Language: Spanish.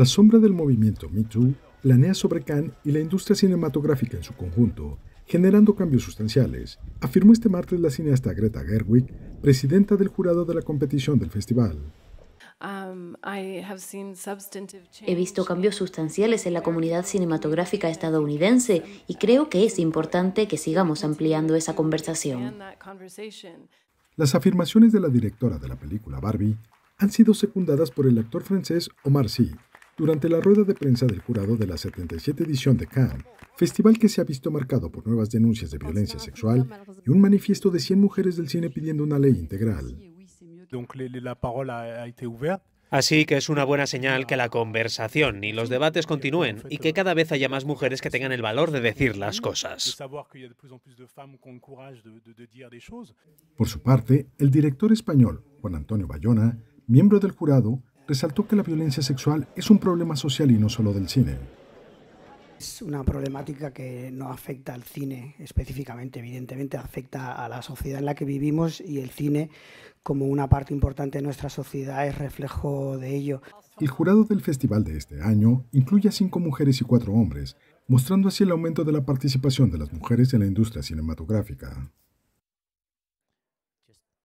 La sombra del movimiento Me Too planea sobre Cannes y la industria cinematográfica en su conjunto, generando cambios sustanciales, afirmó este martes la cineasta Greta Gerwig, presidenta del jurado de la competición del festival. Um, He visto cambios sustanciales en la comunidad cinematográfica estadounidense y creo que es importante que sigamos ampliando esa conversación. Las afirmaciones de la directora de la película Barbie han sido secundadas por el actor francés Omar Sy, durante la rueda de prensa del jurado de la 77 edición de Cannes, festival que se ha visto marcado por nuevas denuncias de violencia sexual y un manifiesto de 100 mujeres del cine pidiendo una ley integral. Así que es una buena señal que la conversación y los debates continúen y que cada vez haya más mujeres que tengan el valor de decir las cosas. Por su parte, el director español, Juan Antonio Bayona, miembro del jurado, resaltó que la violencia sexual es un problema social y no solo del cine. Es una problemática que no afecta al cine específicamente, evidentemente afecta a la sociedad en la que vivimos y el cine, como una parte importante de nuestra sociedad, es reflejo de ello. El jurado del festival de este año incluye a cinco mujeres y cuatro hombres, mostrando así el aumento de la participación de las mujeres en la industria cinematográfica.